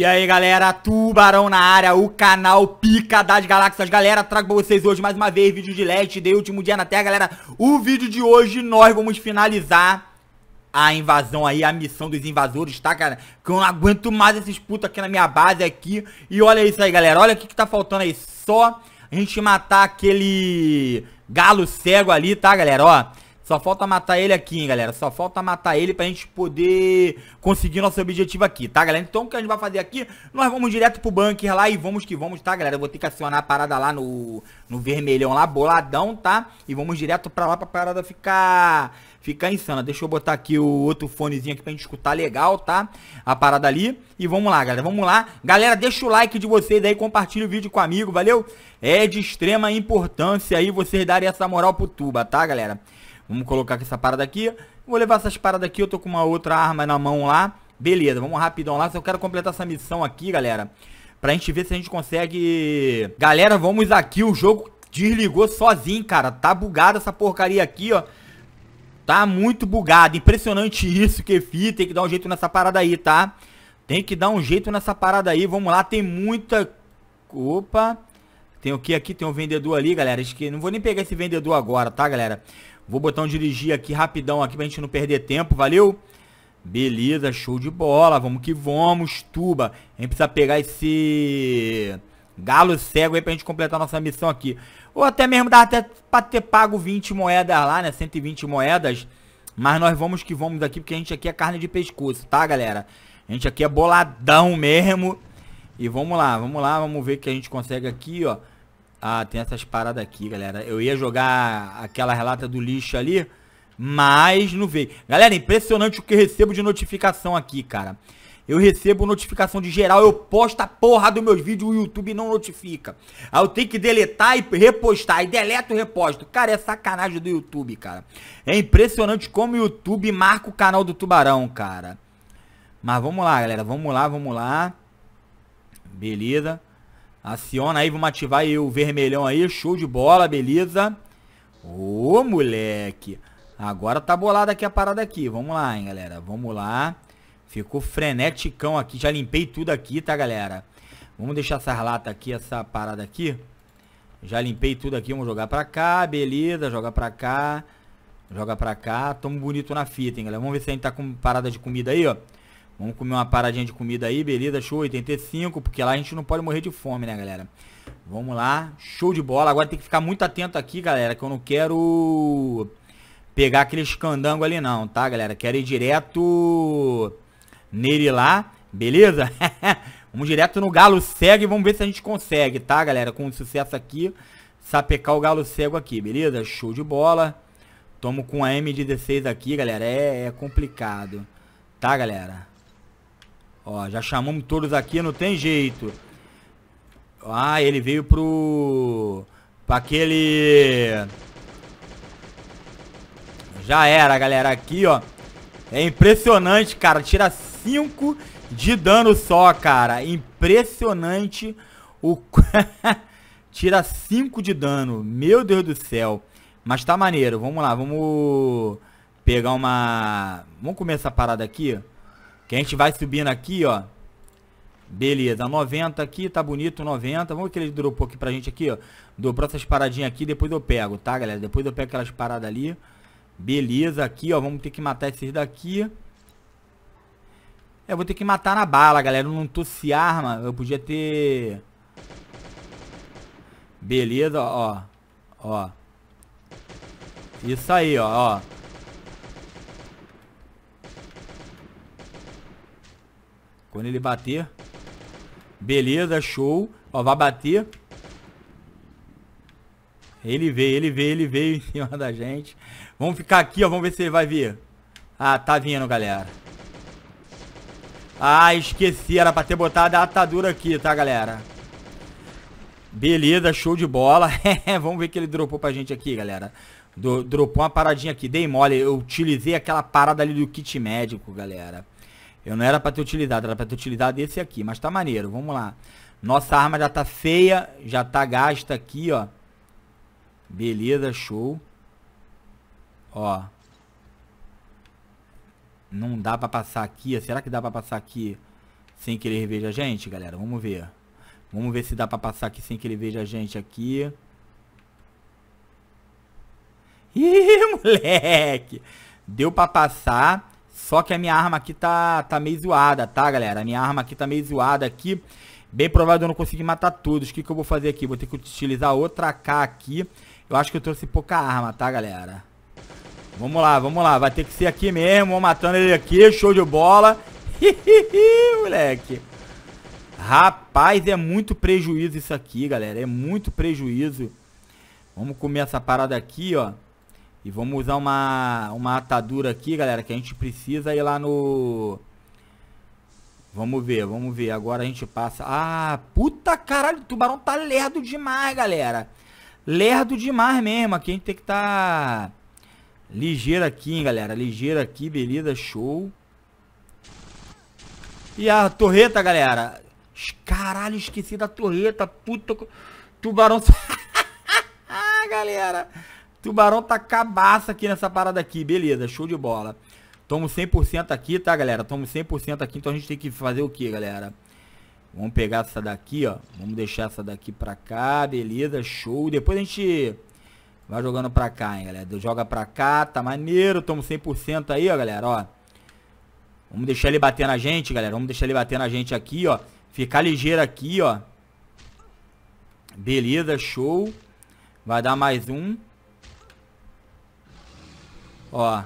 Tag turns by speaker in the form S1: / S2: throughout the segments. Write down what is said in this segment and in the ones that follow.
S1: E aí galera, Tubarão na área, o canal Pica das Galáxias Galera, trago pra vocês hoje mais uma vez vídeo de leste, de último dia na Terra Galera, o vídeo de hoje nós vamos finalizar a invasão aí, a missão dos invasores, tá cara? Que eu não aguento mais esses putos aqui na minha base aqui E olha isso aí galera, olha o que, que tá faltando aí, só a gente matar aquele galo cego ali, tá galera, ó só falta matar ele aqui, hein, galera. Só falta matar ele pra gente poder conseguir nosso objetivo aqui, tá, galera? Então, o que a gente vai fazer aqui, nós vamos direto pro bunker lá e vamos que vamos, tá, galera? Eu vou ter que acionar a parada lá no, no vermelhão lá, boladão, tá? E vamos direto pra lá pra parada ficar ficar insana. Deixa eu botar aqui o outro fonezinho aqui pra gente escutar legal, tá? A parada ali. E vamos lá, galera. Vamos lá. Galera, deixa o like de vocês aí, compartilha o vídeo com o amigo, valeu? É de extrema importância aí vocês darem essa moral pro Tuba, tá, galera? Vamos colocar aqui essa parada aqui. Vou levar essas paradas aqui. Eu tô com uma outra arma na mão lá. Beleza, vamos rapidão lá. Só quero completar essa missão aqui, galera. Pra gente ver se a gente consegue... Galera, vamos aqui. O jogo desligou sozinho, cara. Tá bugada essa porcaria aqui, ó. Tá muito bugado. Impressionante isso, Kefi. Tem que dar um jeito nessa parada aí, tá? Tem que dar um jeito nessa parada aí. Vamos lá, tem muita... Opa... Tem o que aqui? Tem um vendedor ali, galera. Acho que não vou nem pegar esse vendedor agora, tá, galera? Vou botar um dirigir aqui rapidão aqui pra gente não perder tempo, valeu? Beleza, show de bola, vamos que vamos, tuba. A gente precisa pegar esse galo cego aí pra gente completar nossa missão aqui. Ou até mesmo dá até pra ter pago 20 moedas lá, né, 120 moedas. Mas nós vamos que vamos aqui, porque a gente aqui é carne de pescoço, tá, galera? A gente aqui é boladão mesmo. E vamos lá, vamos lá, vamos ver o que a gente consegue aqui, ó. Ah, tem essas paradas aqui, galera. Eu ia jogar aquela relata do lixo ali, mas não veio. Galera, impressionante o que recebo de notificação aqui, cara. Eu recebo notificação de geral, eu posto a porra dos meus vídeos, o YouTube não notifica. Aí eu tenho que deletar e repostar, e deleto e reposto. Cara, é sacanagem do YouTube, cara. É impressionante como o YouTube marca o canal do Tubarão, cara. Mas vamos lá, galera, vamos lá, vamos lá. Beleza. Aciona aí, vamos ativar aí o vermelhão aí. Show de bola, beleza. Ô, moleque. Agora tá bolada aqui a parada aqui. Vamos lá, hein, galera. Vamos lá. Ficou freneticão aqui. Já limpei tudo aqui, tá, galera? Vamos deixar essas latas aqui, essa parada aqui. Já limpei tudo aqui. Vamos jogar pra cá, beleza. Joga pra cá. Joga pra cá. Tamo bonito na fita, hein, galera. Vamos ver se a gente tá com parada de comida aí, ó. Vamos comer uma paradinha de comida aí, beleza? Show, 85, porque lá a gente não pode morrer de fome, né, galera? Vamos lá, show de bola. Agora tem que ficar muito atento aqui, galera, que eu não quero pegar aquele escandango ali não, tá, galera? Quero ir direto nele lá, beleza? vamos direto no galo cego e vamos ver se a gente consegue, tá, galera? Com sucesso aqui, sapecar o galo cego aqui, beleza? Show de bola. Tomo com a M16 aqui, galera, é, é complicado, tá, galera? Ó, já chamamos todos aqui, não tem jeito. Ah, ele veio pro... Pra aquele... Já era, galera. Aqui, ó. É impressionante, cara. Tira 5 de dano só, cara. Impressionante o... Tira 5 de dano. Meu Deus do céu. Mas tá maneiro. Vamos lá, vamos pegar uma... Vamos comer essa parada aqui, ó. Que a gente vai subindo aqui, ó. Beleza, 90 aqui, tá bonito, 90. Vamos que ele dropou aqui pra gente aqui, ó. Dropou essas paradinhas aqui, depois eu pego, tá, galera? Depois eu pego aquelas paradas ali. Beleza, aqui, ó. Vamos ter que matar esses daqui. Eu é, vou ter que matar na bala, galera. Eu não tô se arma. Eu podia ter... Beleza, ó. Ó. Isso aí, ó. ó. Quando ele bater... Beleza, show. Ó, vai bater. Ele veio, ele veio, ele veio em cima da gente. Vamos ficar aqui, ó. Vamos ver se ele vai vir. Ah, tá vindo, galera. Ah, esqueci. Era pra ter botado a atadura aqui, tá, galera? Beleza, show de bola. Vamos ver que ele dropou pra gente aqui, galera. Do, dropou uma paradinha aqui. Dei mole. Eu utilizei aquela parada ali do kit médico, galera. Eu não era pra ter utilizado, era pra ter utilizado esse aqui. Mas tá maneiro, vamos lá. Nossa arma já tá feia, já tá gasta aqui, ó. Beleza, show. Ó. Não dá pra passar aqui. Será que dá pra passar aqui sem que ele veja a gente, galera? Vamos ver. Vamos ver se dá pra passar aqui sem que ele veja a gente aqui. Ih, moleque! Deu pra passar. Só que a minha arma aqui tá, tá meio zoada, tá, galera? A minha arma aqui tá meio zoada aqui. Bem provável eu não conseguir matar todos. O que, que eu vou fazer aqui? Vou ter que utilizar outra K aqui. Eu acho que eu trouxe pouca arma, tá, galera? Vamos lá, vamos lá. Vai ter que ser aqui mesmo. Vou matando ele aqui. Show de bola. Hihihi, moleque. Rapaz, é muito prejuízo isso aqui, galera. É muito prejuízo. Vamos comer essa parada aqui, ó. E vamos usar uma, uma atadura aqui, galera, que a gente precisa ir lá no... Vamos ver, vamos ver. Agora a gente passa... Ah, puta caralho, o tubarão tá lerdo demais, galera. Lerdo demais mesmo. Aqui a gente tem que tá... Ligeiro aqui, hein, galera. Ligeiro aqui, beleza, show. E a torreta, galera. Caralho, esqueci da torreta. Puta... Tubarão... ah, galera... Tubarão tá cabaça aqui nessa parada aqui, beleza, show de bola. Tomo 100% aqui, tá, galera? Tomo 100% aqui, então a gente tem que fazer o que, galera? Vamos pegar essa daqui, ó. Vamos deixar essa daqui pra cá, beleza, show. Depois a gente vai jogando pra cá, hein, galera. Joga pra cá, tá maneiro. Tomo 100% aí, ó, galera, ó. Vamos deixar ele bater na gente, galera. Vamos deixar ele bater na gente aqui, ó. Ficar ligeiro aqui, ó. Beleza, show. Vai dar mais um. Ó.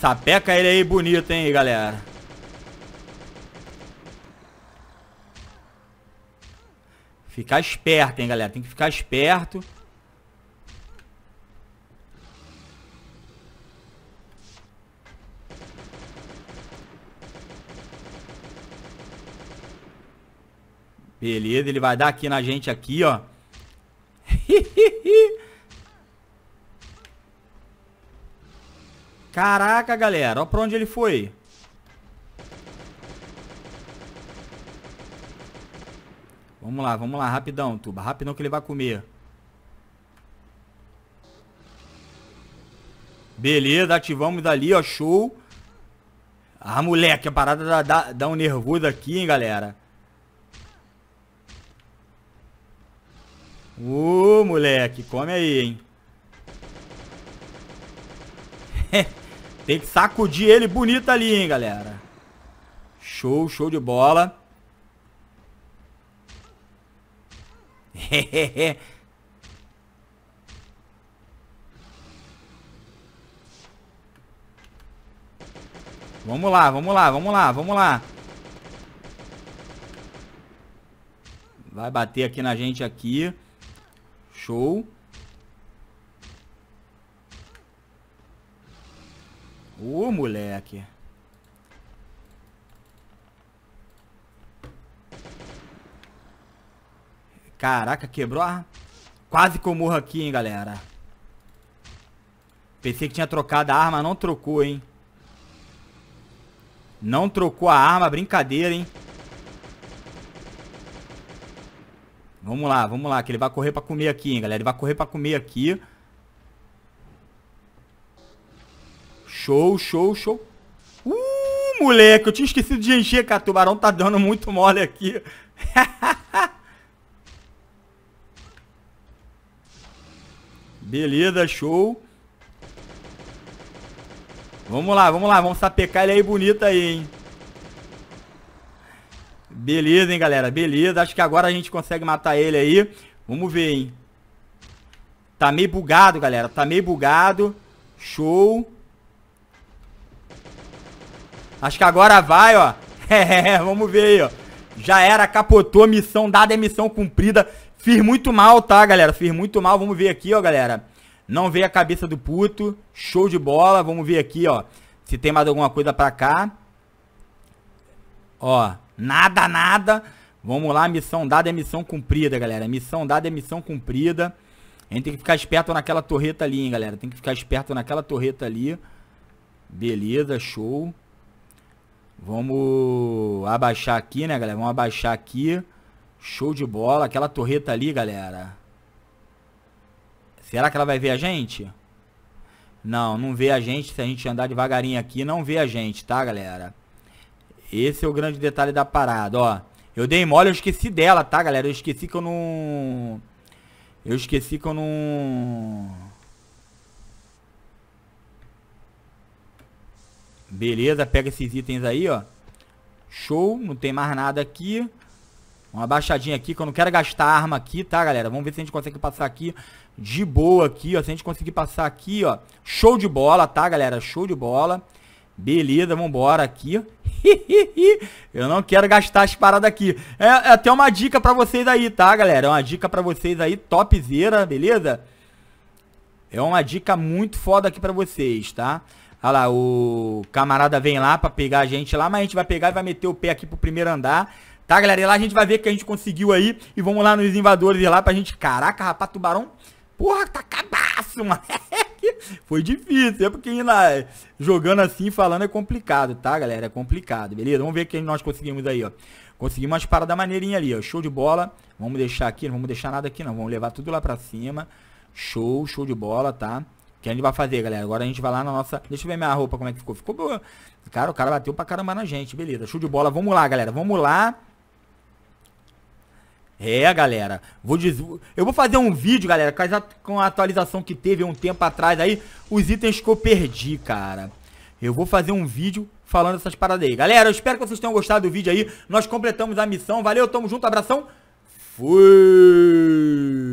S1: Sapeca ele aí bonito, hein, galera. Ficar esperto, hein, galera. Tem que ficar esperto. Beleza, ele vai dar aqui na gente aqui, ó. Caraca, galera. Olha pra onde ele foi. Vamos lá, vamos lá. Rapidão, Tuba. Rapidão que ele vai comer. Beleza, ativamos dali, ó. Show. Ah, moleque, a parada dá, dá, dá um nervoso aqui, hein, galera. Ô, uh, moleque, come aí, hein. Tem que sacudir ele bonito ali, hein, galera. Show, show de bola. vamos lá, vamos lá, vamos lá, vamos lá. Vai bater aqui na gente aqui. Show. moleque. Caraca, quebrou a... Quase que eu morro aqui, hein, galera. Pensei que tinha trocado a arma, não trocou, hein. Não trocou a arma, brincadeira, hein. Vamos lá, vamos lá, que ele vai correr pra comer aqui, hein, galera. Ele vai correr pra comer aqui. Show, show, show. Uh, moleque, eu tinha esquecido de encher, cara. O tubarão tá dando muito mole aqui. Beleza, show. Vamos lá, vamos lá. Vamos sapecar ele aí bonito aí, hein. Beleza, hein, galera. Beleza. Acho que agora a gente consegue matar ele aí. Vamos ver, hein. Tá meio bugado, galera. Tá meio bugado. Show. Acho que agora vai, ó. É, vamos ver aí, ó. Já era, capotou, missão dada é missão cumprida. Fiz muito mal, tá, galera? Fiz muito mal. Vamos ver aqui, ó, galera. Não veio a cabeça do puto. Show de bola. Vamos ver aqui, ó. Se tem mais alguma coisa pra cá. Ó, nada, nada. Vamos lá, missão dada é missão cumprida, galera. Missão dada é missão cumprida. A gente tem que ficar esperto naquela torreta ali, hein, galera. Tem que ficar esperto naquela torreta ali. Beleza, show. Vamos abaixar aqui, né, galera? Vamos abaixar aqui. Show de bola. Aquela torreta ali, galera. Será que ela vai ver a gente? Não, não vê a gente. Se a gente andar devagarinho aqui, não vê a gente, tá, galera? Esse é o grande detalhe da parada, ó. Eu dei mole, eu esqueci dela, tá, galera? Eu esqueci que eu não... Eu esqueci que eu não... Beleza, pega esses itens aí, ó. Show, não tem mais nada aqui. Uma baixadinha aqui, que eu não quero gastar arma aqui, tá, galera? Vamos ver se a gente consegue passar aqui de boa aqui, ó. Se a gente conseguir passar aqui, ó. Show de bola, tá, galera? Show de bola. Beleza, vambora aqui. eu não quero gastar as paradas aqui. É, é até uma dica pra vocês aí, tá, galera? É uma dica pra vocês aí, topzera, beleza? É uma dica muito foda aqui pra vocês, tá? Tá? Olha lá, o camarada vem lá pra pegar a gente lá, mas a gente vai pegar e vai meter o pé aqui pro primeiro andar. Tá, galera? E lá a gente vai ver o que a gente conseguiu aí. E vamos lá nos invadores lá pra gente. Caraca, rapaz, tubarão. Porra, tá cabaço, mano. Foi difícil. É porque ir lá jogando assim, falando é complicado, tá, galera? É complicado, beleza? Vamos ver o que nós conseguimos aí, ó. Conseguimos umas paradas maneirinhas ali, ó. Show de bola. Vamos deixar aqui, não vamos deixar nada aqui, não. Vamos levar tudo lá pra cima. Show, show de bola, tá? que a gente vai fazer, galera? Agora a gente vai lá na nossa... Deixa eu ver minha roupa, como é que ficou. Ficou boa. Cara, o cara bateu pra caramba na gente. Beleza, show de bola. Vamos lá, galera. Vamos lá. É, galera. Vou Eu vou fazer um vídeo, galera, com, a... com a atualização que teve um tempo atrás aí. Os itens que eu perdi, cara. Eu vou fazer um vídeo falando essas paradas aí. Galera, eu espero que vocês tenham gostado do vídeo aí. Nós completamos a missão. Valeu, tamo junto, abração. Fui!